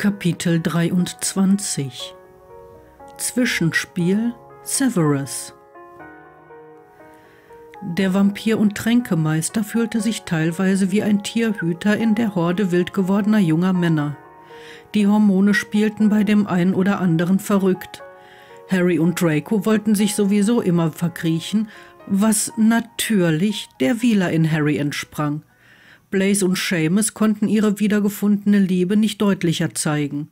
Kapitel 23 Zwischenspiel Severus Der Vampir und Tränkemeister fühlte sich teilweise wie ein Tierhüter in der Horde wild gewordener junger Männer. Die Hormone spielten bei dem einen oder anderen verrückt. Harry und Draco wollten sich sowieso immer verkriechen, was natürlich der Wieler in Harry entsprang. Blaze und Seamus konnten ihre wiedergefundene Liebe nicht deutlicher zeigen.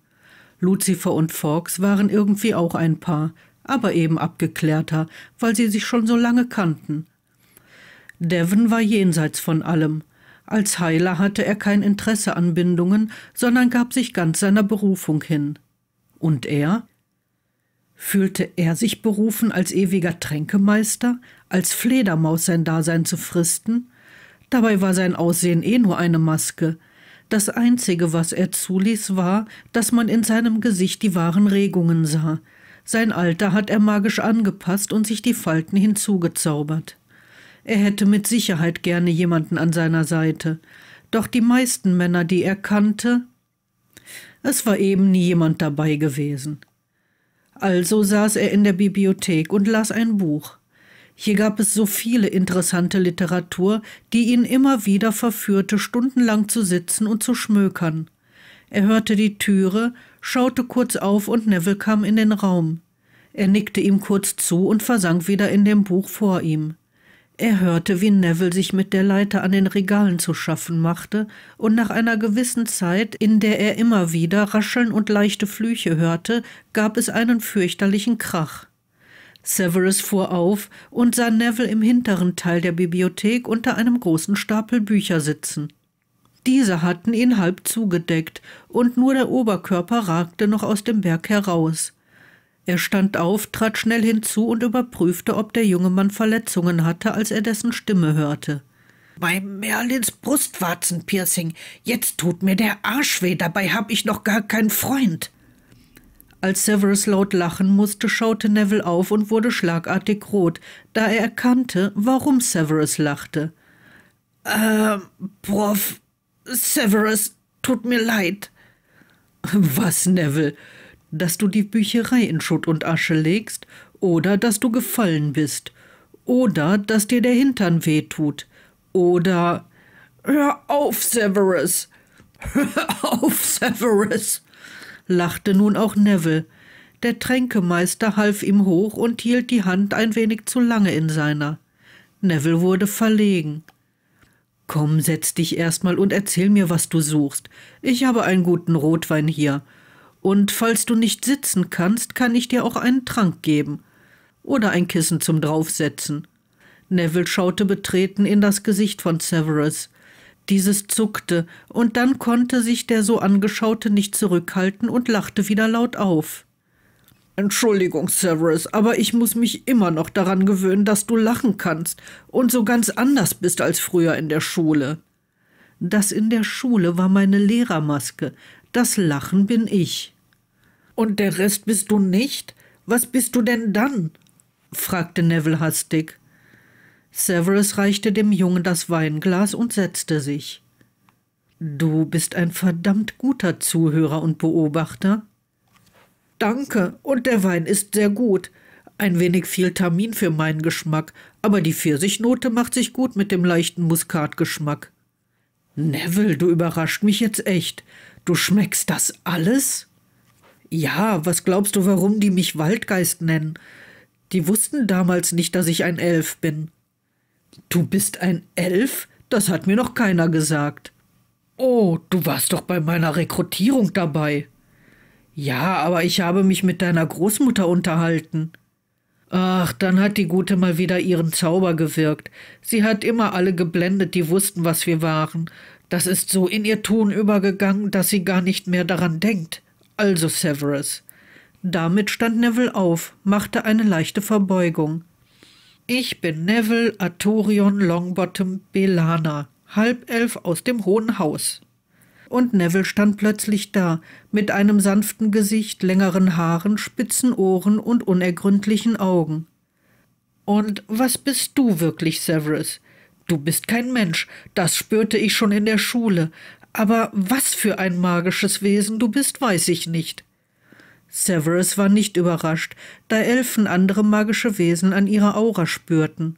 Lucifer und Fawkes waren irgendwie auch ein Paar, aber eben abgeklärter, weil sie sich schon so lange kannten. Devon war jenseits von allem. Als Heiler hatte er kein Interesse an Bindungen, sondern gab sich ganz seiner Berufung hin. Und er? Fühlte er sich berufen, als ewiger Tränkemeister, als Fledermaus sein Dasein zu fristen? Dabei war sein Aussehen eh nur eine Maske. Das Einzige, was er zuließ, war, dass man in seinem Gesicht die wahren Regungen sah. Sein Alter hat er magisch angepasst und sich die Falten hinzugezaubert. Er hätte mit Sicherheit gerne jemanden an seiner Seite. Doch die meisten Männer, die er kannte, es war eben nie jemand dabei gewesen. Also saß er in der Bibliothek und las ein Buch. Hier gab es so viele interessante Literatur, die ihn immer wieder verführte, stundenlang zu sitzen und zu schmökern. Er hörte die Türe, schaute kurz auf und Neville kam in den Raum. Er nickte ihm kurz zu und versank wieder in dem Buch vor ihm. Er hörte, wie Neville sich mit der Leiter an den Regalen zu schaffen machte, und nach einer gewissen Zeit, in der er immer wieder Rascheln und leichte Flüche hörte, gab es einen fürchterlichen Krach. Severus fuhr auf und sah Neville im hinteren Teil der Bibliothek unter einem großen Stapel Bücher sitzen. Diese hatten ihn halb zugedeckt, und nur der Oberkörper ragte noch aus dem Berg heraus. Er stand auf, trat schnell hinzu und überprüfte, ob der junge Mann Verletzungen hatte, als er dessen Stimme hörte. Bei Merlins Brustwarzenpiercing. Jetzt tut mir der Arsch weh, dabei hab ich noch gar keinen Freund. Als Severus laut lachen musste, schaute Neville auf und wurde schlagartig rot, da er erkannte, warum Severus lachte. Ähm, Prof, Severus, tut mir leid. Was, Neville? Dass du die Bücherei in Schutt und Asche legst? Oder dass du gefallen bist? Oder dass dir der Hintern weh tut? Oder. Hör auf, Severus! Hör auf, Severus! lachte nun auch Neville. Der Tränkemeister half ihm hoch und hielt die Hand ein wenig zu lange in seiner. Neville wurde verlegen. Komm, setz dich erstmal und erzähl mir, was du suchst. Ich habe einen guten Rotwein hier. Und falls du nicht sitzen kannst, kann ich dir auch einen Trank geben. Oder ein Kissen zum Draufsetzen. Neville schaute betreten in das Gesicht von Severus. Dieses zuckte, und dann konnte sich der so angeschaute nicht zurückhalten und lachte wieder laut auf. Entschuldigung, Severus, aber ich muss mich immer noch daran gewöhnen, dass du lachen kannst und so ganz anders bist als früher in der Schule. Das in der Schule war meine Lehrermaske, das Lachen bin ich. Und der Rest bist du nicht? Was bist du denn dann? fragte Neville hastig. Severus reichte dem Jungen das Weinglas und setzte sich. Du bist ein verdammt guter Zuhörer und Beobachter. Danke, und der Wein ist sehr gut. Ein wenig viel Tamin für meinen Geschmack, aber die Pfirsichnote macht sich gut mit dem leichten Muskatgeschmack. Neville, du überrascht mich jetzt echt. Du schmeckst das alles? Ja, was glaubst du, warum die mich Waldgeist nennen? Die wussten damals nicht, dass ich ein Elf bin. Du bist ein Elf? Das hat mir noch keiner gesagt. Oh, du warst doch bei meiner Rekrutierung dabei. Ja, aber ich habe mich mit deiner Großmutter unterhalten. Ach, dann hat die Gute mal wieder ihren Zauber gewirkt. Sie hat immer alle geblendet, die wussten, was wir waren. Das ist so in ihr Ton übergegangen, dass sie gar nicht mehr daran denkt. Also, Severus. Damit stand Neville auf, machte eine leichte Verbeugung. Ich bin Neville Artorion Longbottom Belana, halb elf aus dem Hohen Haus. Und Neville stand plötzlich da, mit einem sanften Gesicht, längeren Haaren, spitzen Ohren und unergründlichen Augen. Und was bist du wirklich, Severus? Du bist kein Mensch, das spürte ich schon in der Schule, aber was für ein magisches Wesen du bist, weiß ich nicht. Severus war nicht überrascht, da Elfen andere magische Wesen an ihrer Aura spürten.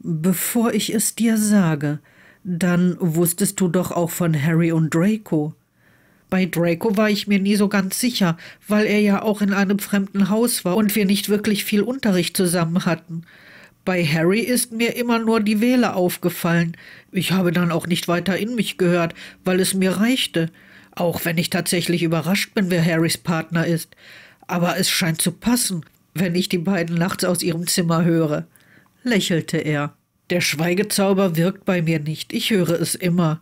Bevor ich es dir sage, dann wusstest du doch auch von Harry und Draco. Bei Draco war ich mir nie so ganz sicher, weil er ja auch in einem fremden Haus war und wir nicht wirklich viel Unterricht zusammen hatten. Bei Harry ist mir immer nur die Wähle aufgefallen. Ich habe dann auch nicht weiter in mich gehört, weil es mir reichte. Auch wenn ich tatsächlich überrascht bin, wer Harrys Partner ist. Aber es scheint zu passen, wenn ich die beiden nachts aus ihrem Zimmer höre, lächelte er. Der Schweigezauber wirkt bei mir nicht, ich höre es immer.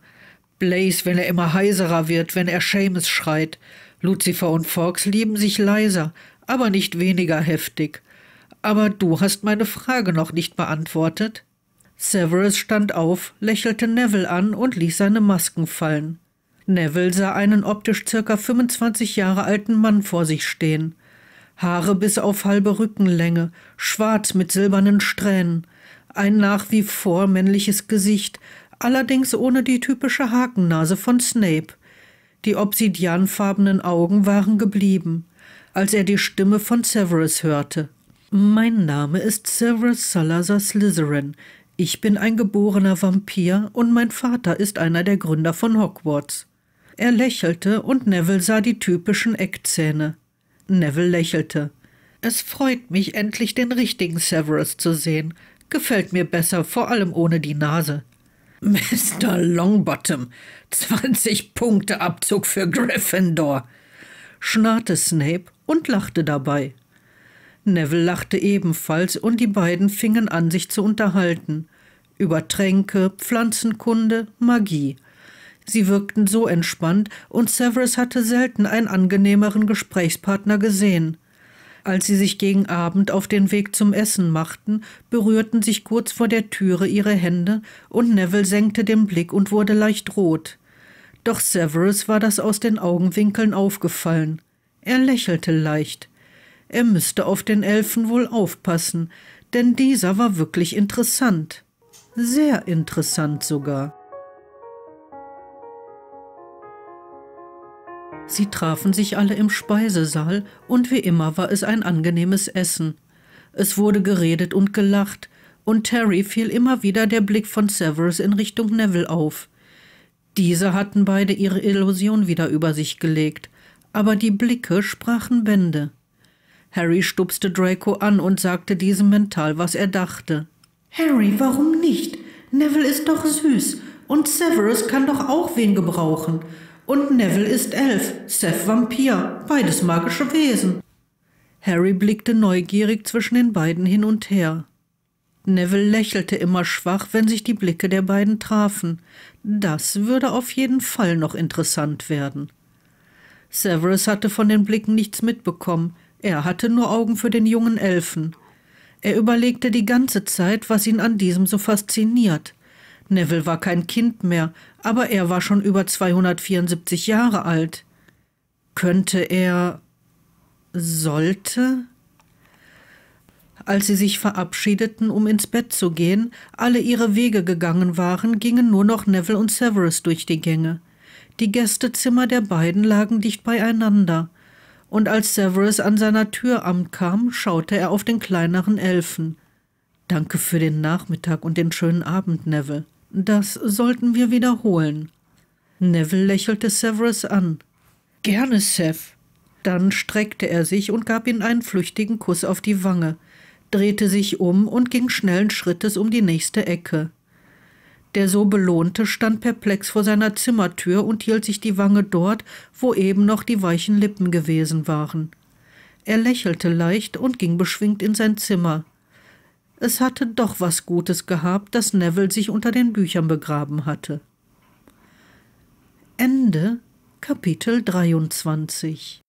Blaze, wenn er immer heiserer wird, wenn er Seamus schreit. Lucifer und Forks lieben sich leiser, aber nicht weniger heftig. Aber du hast meine Frage noch nicht beantwortet. Severus stand auf, lächelte Neville an und ließ seine Masken fallen. Neville sah einen optisch circa 25 Jahre alten Mann vor sich stehen. Haare bis auf halbe Rückenlänge, schwarz mit silbernen Strähnen, ein nach wie vor männliches Gesicht, allerdings ohne die typische Hakennase von Snape. Die obsidianfarbenen Augen waren geblieben, als er die Stimme von Severus hörte. Mein Name ist Severus Salazar Slytherin. Ich bin ein geborener Vampir und mein Vater ist einer der Gründer von Hogwarts. Er lächelte und Neville sah die typischen Eckzähne. Neville lächelte. Es freut mich, endlich den richtigen Severus zu sehen. Gefällt mir besser, vor allem ohne die Nase. Mr. Longbottom, 20 Punkte Abzug für Gryffindor, schnarrte Snape und lachte dabei. Neville lachte ebenfalls und die beiden fingen an, sich zu unterhalten. Über Tränke, Pflanzenkunde, Magie. Sie wirkten so entspannt, und Severus hatte selten einen angenehmeren Gesprächspartner gesehen. Als sie sich gegen Abend auf den Weg zum Essen machten, berührten sich kurz vor der Türe ihre Hände, und Neville senkte den Blick und wurde leicht rot. Doch Severus war das aus den Augenwinkeln aufgefallen. Er lächelte leicht. Er müsste auf den Elfen wohl aufpassen, denn dieser war wirklich interessant. Sehr interessant sogar. Sie trafen sich alle im Speisesaal, und wie immer war es ein angenehmes Essen. Es wurde geredet und gelacht, und Terry fiel immer wieder der Blick von Severus in Richtung Neville auf. Diese hatten beide ihre Illusion wieder über sich gelegt, aber die Blicke sprachen Bände. Harry stupste Draco an und sagte diesem mental, was er dachte. Harry, warum nicht? Neville ist doch süß und Severus kann doch auch wen gebrauchen. Und Neville ist elf, Seth Vampir, beides magische Wesen. Harry blickte neugierig zwischen den beiden hin und her. Neville lächelte immer schwach, wenn sich die Blicke der beiden trafen. Das würde auf jeden Fall noch interessant werden. Severus hatte von den Blicken nichts mitbekommen, er hatte nur Augen für den jungen Elfen. Er überlegte die ganze Zeit, was ihn an diesem so fasziniert – Neville war kein Kind mehr, aber er war schon über 274 Jahre alt. Könnte er. sollte? Als sie sich verabschiedeten, um ins Bett zu gehen, alle ihre Wege gegangen waren, gingen nur noch Neville und Severus durch die Gänge. Die Gästezimmer der beiden lagen dicht beieinander, und als Severus an seiner Tür ankam, schaute er auf den kleineren Elfen. Danke für den Nachmittag und den schönen Abend, Neville. Das sollten wir wiederholen. Neville lächelte Severus an. Gerne, Seth. Dann streckte er sich und gab ihm einen flüchtigen Kuss auf die Wange, drehte sich um und ging schnellen Schrittes um die nächste Ecke. Der so belohnte stand perplex vor seiner Zimmertür und hielt sich die Wange dort, wo eben noch die weichen Lippen gewesen waren. Er lächelte leicht und ging beschwingt in sein Zimmer. Es hatte doch was Gutes gehabt, dass Neville sich unter den Büchern begraben hatte. Ende Kapitel 23